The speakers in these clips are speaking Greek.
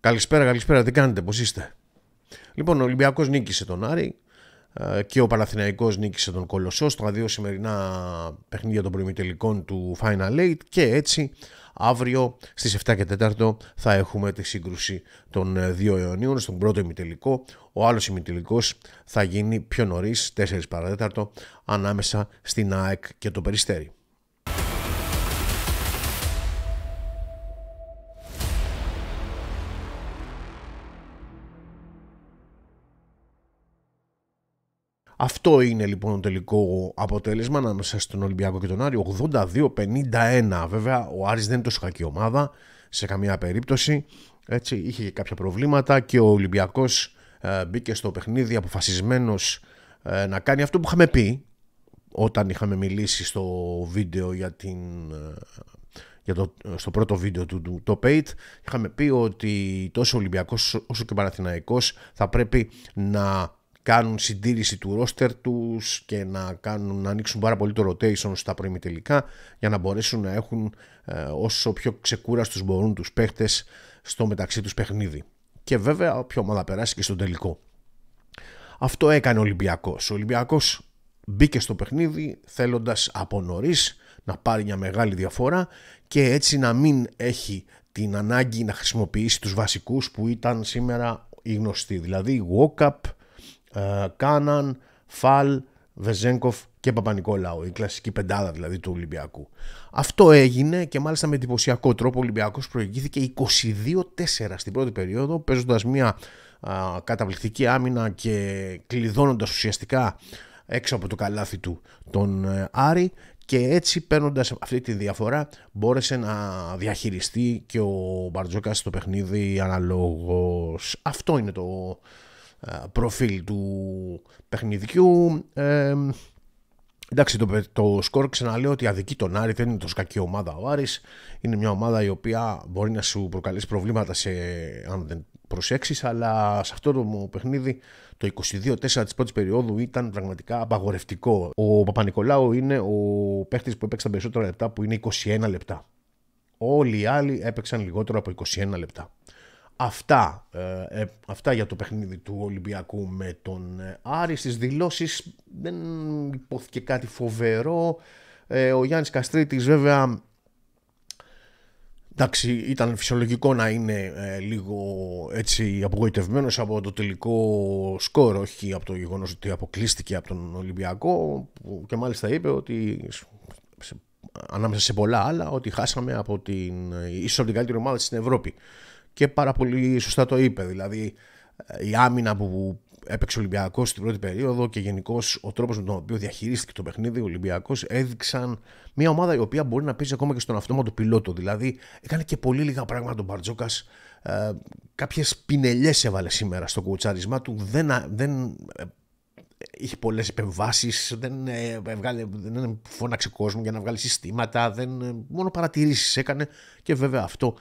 Καλησπέρα, καλησπέρα. Τι κάνετε, πώς είστε. Λοιπόν, ο Ολυμπιακός νίκησε τον Άρη ε, και ο Παναθηναϊκός νίκησε τον Κολοσσό στα δύο σημερινά παιχνίδια των προημιτελικών του Final Eight και έτσι αύριο στις 7 και 4 θα έχουμε τη σύγκρουση των ε, δύο αιωνίων στον πρώτο ημιτελικό ο άλλος ημιτελικός θα γίνει πιο νωρίς 4 παρατέταρτο ανάμεσα στην ΑΕΚ και το Περιστέρι Αυτό είναι λοιπόν το τελικό αποτέλεσμα ανάμεσα στον Ολυμπιακό και τον Άρη. 82-51. Βέβαια, ο Άρης δεν είναι τόσο κακή ομάδα σε καμία περίπτωση. Έτσι, είχε και κάποια προβλήματα και ο Ολυμπιακός ε, μπήκε στο παιχνίδι αποφασισμένος ε, να κάνει αυτό που είχαμε πει όταν είχαμε μιλήσει στο βίντεο για την ε, για το, στο πρώτο βίντεο του, του Top 8 είχαμε πει ότι τόσο ο Ολυμπιακός όσο και ο Παναθηναϊκός θα πρέπει να κάνουν συντήρηση του ρόστερ τους και να, κάνουν, να ανοίξουν πάρα πολύ το rotation στα τελικά για να μπορέσουν να έχουν ε, όσο πιο ξεκούραστους μπορούν τους παίχτες στο μεταξύ τους παιχνίδι. Και βέβαια πιο ομάδα περάσει και στο τελικό. Αυτό έκανε ο Ολυμπιακός. Ο Ολυμπιακός μπήκε στο παιχνίδι θέλοντας από νωρίς να πάρει μια μεγάλη διαφορά και έτσι να μην έχει την ανάγκη να χρησιμοποιήσει τους βασικούς που ήταν σήμερα οι γνωστοί. Δηλαδή Walkup, ε, Κάναν, Φαλ, Βεζέγκοφ και παπα νικολαο Η κλασική πεντάδα δηλαδή του Ολυμπιακού. Αυτό έγινε και μάλιστα με εντυπωσιακό τρόπο ο Ολυμπιακός προηγήθηκε 22-4 στην πρώτη περίοδο παίζοντας μια καταπληκτική άμυνα και κλειδώνοντας ουσιαστικά έξω από το καλάθι του τον ε, Άρη και έτσι παίρνοντας αυτή τη διαφορά μπόρεσε να διαχειριστεί και ο Μπαρτζόκας το παιχνίδι αναλόγως. Αυτό είναι το, ε, προφίλ του παιχνιδιού. Ε, εντάξει, το, το σκορ ξαναλέω ότι αδική τον Άρη, δεν είναι τόσο κακή ομάδα ο Άρης. Είναι μια ομάδα η οποία μπορεί να σου προκαλέσει προβλήματα σε, αν δεν προσέξεις, αλλά σε αυτό το παιχνίδι το 22-4 της πρώτης περίοδου ήταν πραγματικά απαγορευτικό. Ο Παπα-Νικολάου είναι ο παίχτης που έπαιξε τα περισσότερα λεπτά που είναι 21 λεπτά. Όλοι οι άλλοι έπαιξαν λιγότερο από 21 λεπτά. Αυτά, ε, ε, αυτά για το παιχνίδι του Ολυμπιακού με τον ε, Άρη. Στις δηλώσεις δεν υπόθηκε κάτι φοβερό. ο Γιάννης Καστρίτης βέβαια εντάξει, ήταν φυσιολογικό να είναι λίγο έτσι απογοητευμένος από το τελικό σκορ, όχι από το γεγονός ότι αποκλείστηκε από τον Ολυμπιακό και μάλιστα είπε ότι ανάμεσα σε πολλά άλλα ότι χάσαμε από την, ίσως από την καλύτερη ομάδα στην Ευρώπη και πάρα πολύ σωστά το είπε. Δηλαδή, ε, η άμυνα που έπαιξε ο Ολυμπιακός στην πρώτη περίοδο και γενικώς ο τρόπος με τον οποίο διαχειρίστηκε το παιχνίδι ο Ολυμπιακός έδειξαν μια ομάδα η οποία μπορεί να παίζει ακόμα και στον αυτόματο πιλότο. Δηλαδή, έκανε και πολύ λίγα πράγματα τον Μπαρτζόκας. Ε, Κάποιες πινελιές έβαλε σήμερα στο κουτσάρισμά του. Δεν, δεν ε, είχε πολλές επεμβάσεις, δεν, δεν φώναξε κόσμο για να βγάλει συστήματα, δεν, μόνο παρατηρήσεις έκανε και βέβαια αυτό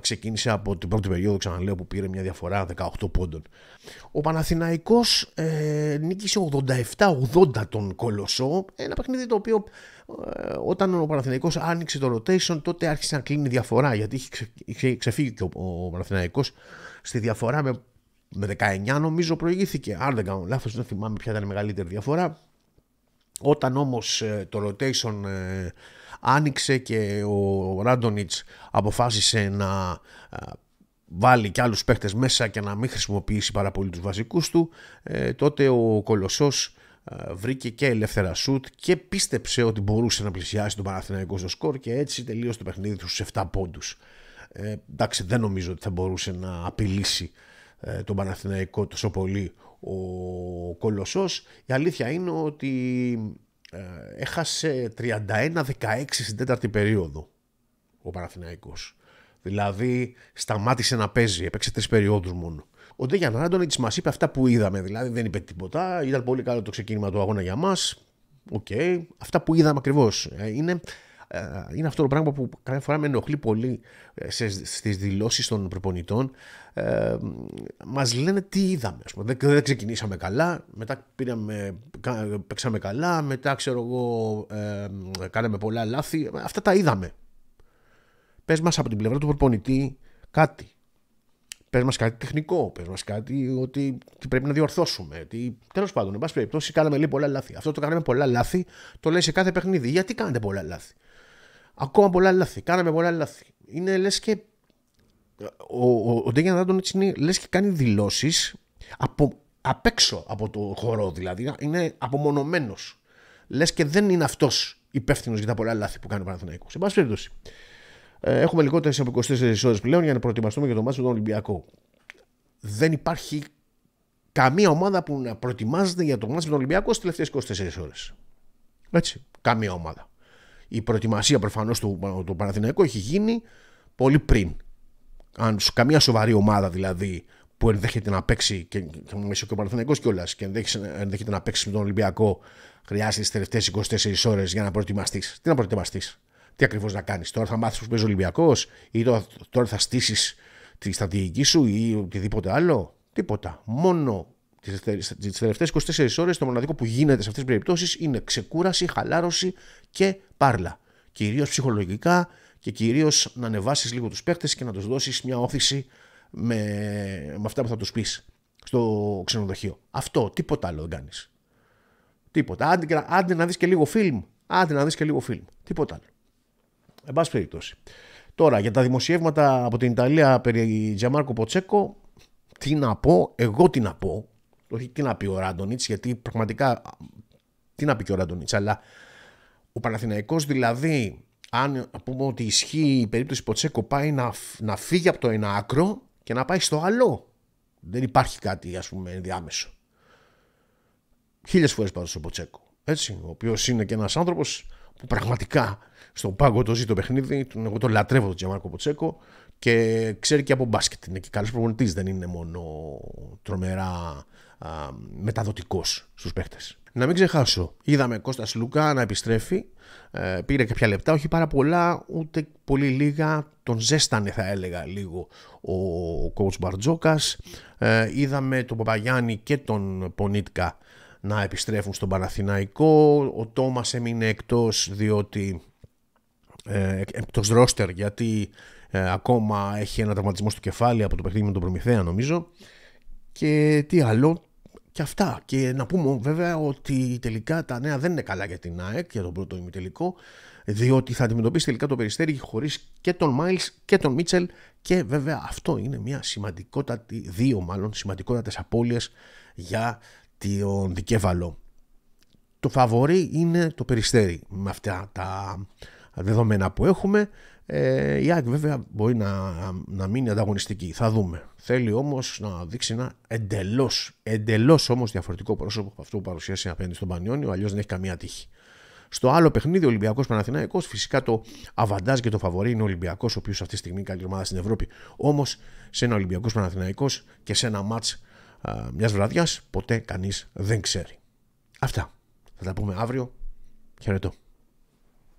ξεκίνησε από την πρώτη περίοδο ξαναλέω που πήρε μια διαφορά 18 πόντων. Ο Παναθηναϊκός ε, νίκησε 87-80 τον Κολοσσό, ένα παιχνίδι το οποίο ε, όταν ο Παναθηναϊκός άνοιξε το rotation τότε άρχισε να κλείνει διαφορά γιατί είχε ξεφύγει και ο, ο Παναθηναϊκός στη διαφορά με, με 19 νομίζω προηγήθηκε, αν δεν κάνω λάθος δεν θυμάμαι ποια ήταν η μεγαλύτερη διαφορά. Όταν όμως ε, το rotation άνοιξε και ο Ράντονιτς αποφάσισε να ε, βάλει και άλλους παίχτες μέσα και να μην χρησιμοποιήσει πάρα πολύ τους βασικούς του ε, τότε ο Κολοσσός ε, βρήκε και ελεύθερα σουτ και πίστεψε ότι μπορούσε να πλησιάσει τον Παναθηναϊκό στο σκορ και έτσι τελείωσε το παιχνίδι τους στους 7 πόντους. Ε, εντάξει δεν νομίζω ότι θα μπορούσε να απειλήσει τον Παναθηναϊκό τόσο πολύ ο Κολοσσός. Η αλήθεια είναι ότι ε, έχασε 31-16 στην τέταρτη περίοδο ο Παναθηναϊκός. Δηλαδή σταμάτησε να παίζει, έπαιξε τρεις περιόδους μόνο. Ο Ντέγιαν Ράντονιτ μας είπε αυτά που είδαμε. Δηλαδή δεν είπε τίποτα. Ήταν πολύ καλό το ξεκίνημα του αγώνα για μας. Οκ. Αυτά που είδαμε ακριβώς. Ε, είναι ε, είναι αυτό το πράγμα που κάθε φορά με ενοχλεί πολύ ε, στις δηλώσεις των προπονητών. Ε, μας λένε τι είδαμε. Ας πούμε. Δεν, δεν ξεκινήσαμε καλά, μετά πήραμε, παίξαμε καλά, μετά ξέρω εγώ ε, κάναμε πολλά λάθη. Αυτά τα είδαμε. Πες μας από την πλευρά του προπονητή κάτι. Πες μας κάτι τεχνικό, πες μας κάτι ότι τι πρέπει να διορθώσουμε. Τι... Τέλος πάντων, εν πάση περιπτώσει, κάναμε λίγο πολλά λάθη. Αυτό το κάναμε πολλά λάθη, το λέει σε κάθε παιχνίδι. Γιατί κάνετε πολλά λάθη ακόμα πολλά λάθη. Κάναμε πολλά λάθη. Είναι λες και. Ο, ο, ο Ντέγιαν έτσι είναι, λες και κάνει δηλώσεις από, απ' έξω από το χώρο, δηλαδή είναι απομονωμένος. Λες και δεν είναι αυτός υπεύθυνος για τα πολλά λάθη που κάνει ο Παναθηναϊκός. Σε πάση περιπτώσει, ε, έχουμε λιγότερες από 24 ώρες πλέον για να προετοιμαστούμε για το μάτι του Ολυμπιακό. Δεν υπάρχει καμία ομάδα που να προετοιμάζεται για το μάτι του Ολυμπιάκο στις τελευταίες 24 ώρες. Έτσι. Καμία ομάδα η προετοιμασία προφανώς του, του Παναθηναϊκού έχει γίνει πολύ πριν. Αν καμία σοβαρή ομάδα δηλαδή που ενδέχεται να παίξει και, και, και ο Παναθηναϊκός κιόλας και ενδέχεται, να παίξει με τον Ολυμπιακό χρειάζεται τις τελευταίες 24 ώρες για να προετοιμαστείς. Τι να προετοιμαστείς. Τι ακριβώς να κάνεις. Τώρα θα μάθεις που παίζει ο Ολυμπιακός ή τώρα, τώρα θα στήσεις τη στρατηγική σου ή οτιδήποτε άλλο. Τίποτα. Μόνο τι τελευταίε 24 ώρες το μοναδικό που γίνεται σε αυτές τις περιπτώσεις είναι ξεκούραση, χαλάρωση και πάρλα. Κυρίως ψυχολογικά και κυρίως να ανεβάσεις λίγο τους παίχτες και να τους δώσεις μια όθηση με, με αυτά που θα τους πεις στο ξενοδοχείο. Αυτό, τίποτα άλλο δεν κάνεις. Τίποτα. Άντε, άντε να δεις και λίγο φιλμ. Άντε να δεις και λίγο φιλμ. Τίποτα άλλο. Εν πάση περιπτώσει. Τώρα για τα δημοσιεύματα από την Ιταλία περί Τζαμάρκο Ποτσέκο, τι να πω, εγώ τι να πω, όχι τι να πει ο Ράντονιτ, γιατί πραγματικά. Τι να πει και ο Ράντονιτ, αλλά ο Παναθηναϊκός δηλαδή, αν πούμε ότι ισχύει η περίπτωση Ποτσέκο, πάει να, να φύγει από το ένα άκρο και να πάει στο άλλο. Δεν υπάρχει κάτι, ας πούμε, ενδιάμεσο. Χίλιες φορές πάνω στον Ποτσέκο. Έτσι, ο οποίος είναι και ένας άνθρωπος που πραγματικά στον πάγκο το ζει το παιχνίδι. εγώ το λατρεύω τον Τζεμάρκο Ποτσέκο και ξέρει και από μπάσκετ. Είναι και καλός προπονητής, δεν είναι μόνο τρομερά μεταδοτικός στους παίχτες. Να μην ξεχάσω, είδαμε Κώστας Λούκα να επιστρέφει. Ε, πήρε κάποια λεπτά, όχι πάρα πολλά, ούτε πολύ λίγα. Τον ζέστανε, θα έλεγα, λίγο ο coach Μπαρτζόκας. Ε, είδαμε τον Παπαγιάννη και τον Πονίτκα να επιστρέφουν στον Παναθηναϊκό. Ο Τόμας έμεινε εκτός διότι ε, εκτός ρόστερ γιατί ε, ακόμα έχει ένα τραυματισμό στο κεφάλι από το παιχνίδι με τον Προμηθέα νομίζω. Και τι άλλο, και αυτά. Και να πούμε βέβαια ότι τελικά τα νέα δεν είναι καλά για την ΑΕΚ για τον πρώτο ημιτελικό, διότι θα αντιμετωπίσει τελικά το περιστέρι χωρίς και τον Μάιλ και τον Μίτσελ. Και βέβαια αυτό είναι μια σημαντικότατη, δύο μάλλον σημαντικότατες απώλειες για τον Δικέβαλο. Το φαβορή είναι το περιστέρι με αυτά τα δεδομένα που έχουμε. Ε, η ΑΕΚ βέβαια μπορεί να, να μείνει ανταγωνιστική. Θα δούμε. Θέλει όμως να δείξει ένα εντελώς εντελώς όμως διαφορετικό πρόσωπο από αυτό που παρουσίασε απέναντι στον Πανιόνιο, αλλιώς δεν έχει καμία τύχη. Στο άλλο παιχνίδι, ο Ολυμπιακός Παναθηναϊκός, φυσικά το αβαντάζ και το φαβορή είναι ο Ολυμπιακός, ο οποίος αυτή τη στιγμή είναι ομάδα στην Ευρώπη. Όμως σε ένα Ολυμπιακός Παναθηναϊκός και σε ένα ματ μιας βραδιάς, ποτέ κανείς δεν ξέρει. Αυτά. Θα τα πούμε αύριο. Χαιρετώ.